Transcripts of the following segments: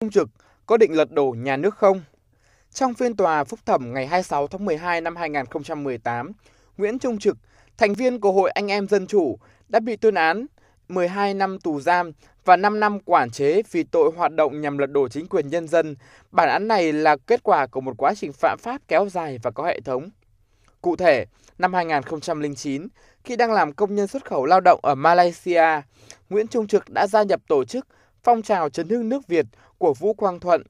Trung Trực có định lật đổ nhà nước không? Trong phiên tòa phúc thẩm ngày 26 tháng 12 năm 2018, Nguyễn Trung Trực, thành viên của Hội Anh em Dân Chủ, đã bị tuyên án 12 năm tù giam và 5 năm quản chế vì tội hoạt động nhằm lật đổ chính quyền nhân dân. Bản án này là kết quả của một quá trình phạm pháp kéo dài và có hệ thống. Cụ thể, năm 2009, khi đang làm công nhân xuất khẩu lao động ở Malaysia, Nguyễn Trung Trực đã gia nhập tổ chức phong trào chấn hương nước Việt của Vũ Quang Thuận.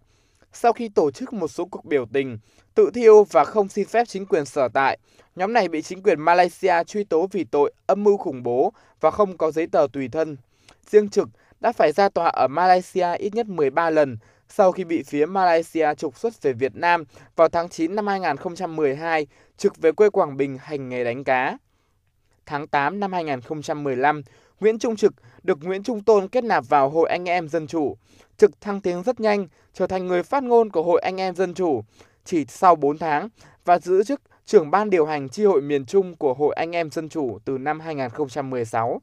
Sau khi tổ chức một số cuộc biểu tình, tự thiêu và không xin phép chính quyền sở tại, nhóm này bị chính quyền Malaysia truy tố vì tội âm mưu khủng bố và không có giấy tờ tùy thân. Riêng Trực đã phải ra tòa ở Malaysia ít nhất 13 lần sau khi bị phía Malaysia trục xuất về Việt Nam vào tháng 9 năm 2012, Trực về quê Quảng Bình hành nghề đánh cá tháng 8 năm 2015, Nguyễn Trung Trực được Nguyễn Trung Tôn kết nạp vào Hội Anh em Dân Chủ. Trực thăng tiến rất nhanh, trở thành người phát ngôn của Hội Anh em Dân Chủ chỉ sau 4 tháng và giữ chức trưởng ban điều hành chi hội miền Trung của Hội Anh em Dân Chủ từ năm 2016.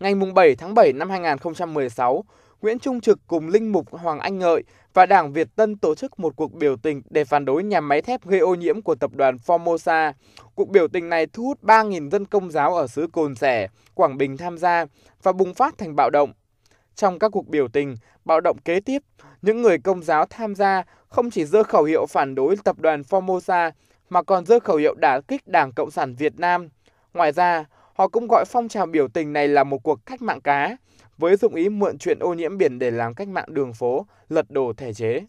Ngày 7 tháng 7 năm 2016, Nguyễn Trung Trực cùng Linh Mục Hoàng Anh Ngợi và Đảng Việt Tân tổ chức một cuộc biểu tình để phản đối nhà máy thép gây ô nhiễm của tập đoàn Formosa. Cuộc biểu tình này thu hút 3.000 dân công giáo ở xứ Cồn Sẻ, Quảng Bình tham gia và bùng phát thành bạo động. Trong các cuộc biểu tình, bạo động kế tiếp, những người công giáo tham gia không chỉ dơ khẩu hiệu phản đối tập đoàn Formosa mà còn dơ khẩu hiệu đả kích Đảng Cộng sản Việt Nam. Ngoài ra, Họ cũng gọi phong trào biểu tình này là một cuộc cách mạng cá, với dụng ý mượn chuyện ô nhiễm biển để làm cách mạng đường phố, lật đổ thể chế.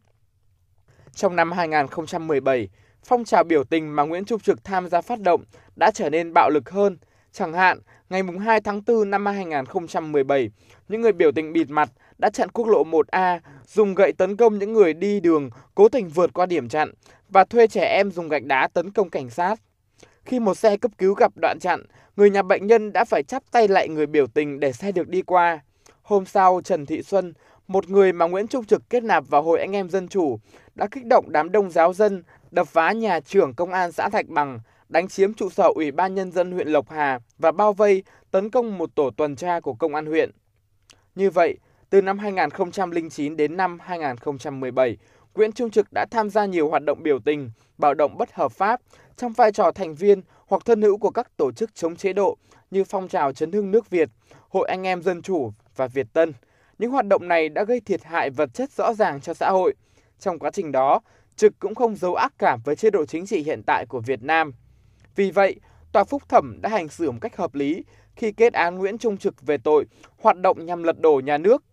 Trong năm 2017, phong trào biểu tình mà Nguyễn Trung Trực tham gia phát động đã trở nên bạo lực hơn. Chẳng hạn, ngày 2 tháng 4 năm 2017, những người biểu tình bịt mặt đã chặn quốc lộ 1A, dùng gậy tấn công những người đi đường cố tình vượt qua điểm chặn và thuê trẻ em dùng gạch đá tấn công cảnh sát. Khi một xe cấp cứu gặp đoạn chặn, người nhà bệnh nhân đã phải chắp tay lại người biểu tình để xe được đi qua. Hôm sau, Trần Thị Xuân, một người mà Nguyễn Trung Trực kết nạp vào Hội Anh em Dân Chủ, đã kích động đám đông giáo dân, đập phá nhà trưởng công an xã Thạch Bằng, đánh chiếm trụ sở Ủy ban Nhân dân huyện Lộc Hà và bao vây, tấn công một tổ tuần tra của công an huyện. Như vậy, từ năm 2009 đến năm 2017, Nguyễn Trung Trực đã tham gia nhiều hoạt động biểu tình, bạo động bất hợp pháp trong vai trò thành viên hoặc thân hữu của các tổ chức chống chế độ như phong trào chấn hưng nước Việt, Hội Anh em Dân Chủ và Việt Tân. Những hoạt động này đã gây thiệt hại vật chất rõ ràng cho xã hội. Trong quá trình đó, Trực cũng không giấu ác cảm với chế độ chính trị hiện tại của Việt Nam. Vì vậy, tòa phúc thẩm đã hành xử một cách hợp lý khi kết án Nguyễn Trung Trực về tội hoạt động nhằm lật đổ nhà nước.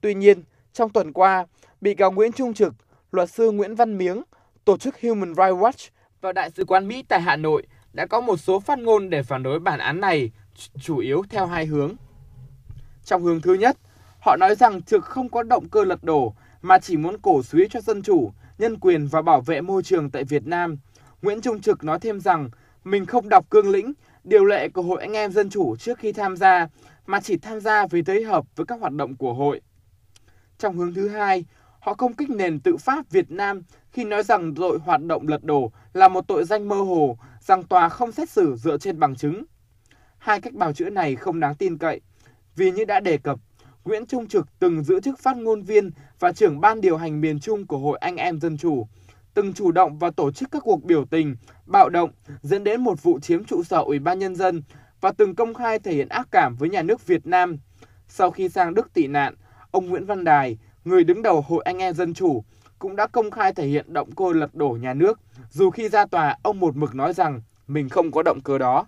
Tuy nhiên, trong tuần qua, bị cáo Nguyễn Trung Trực luật sư Nguyễn Văn Miếng, tổ chức Human Rights Watch và Đại sứ quán Mỹ tại Hà Nội đã có một số phát ngôn để phản đối bản án này, chủ yếu theo hai hướng. Trong hướng thứ nhất, họ nói rằng Trực không có động cơ lật đổ mà chỉ muốn cổ suý cho dân chủ, nhân quyền và bảo vệ môi trường tại Việt Nam. Nguyễn Trung Trực nói thêm rằng mình không đọc cương lĩnh, điều lệ của Hội Anh em Dân Chủ trước khi tham gia, mà chỉ tham gia vì thấy hợp với các hoạt động của hội. Trong hướng thứ hai, Họ công kích nền tự pháp Việt Nam khi nói rằng tội hoạt động lật đổ là một tội danh mơ hồ, rằng tòa không xét xử dựa trên bằng chứng. Hai cách bào chữa này không đáng tin cậy, vì như đã đề cập, Nguyễn Trung Trực từng giữ chức phát ngôn viên và trưởng ban điều hành miền Trung của Hội Anh Em Dân Chủ, từng chủ động và tổ chức các cuộc biểu tình, bạo động dẫn đến một vụ chiếm trụ sở Ủy ban Nhân dân và từng công khai thể hiện ác cảm với nhà nước Việt Nam. Sau khi sang Đức tị nạn, ông Nguyễn Văn Đài, người đứng đầu Hội Anh em Dân Chủ, cũng đã công khai thể hiện động cơ lật đổ nhà nước, dù khi ra tòa ông một mực nói rằng mình không có động cơ đó.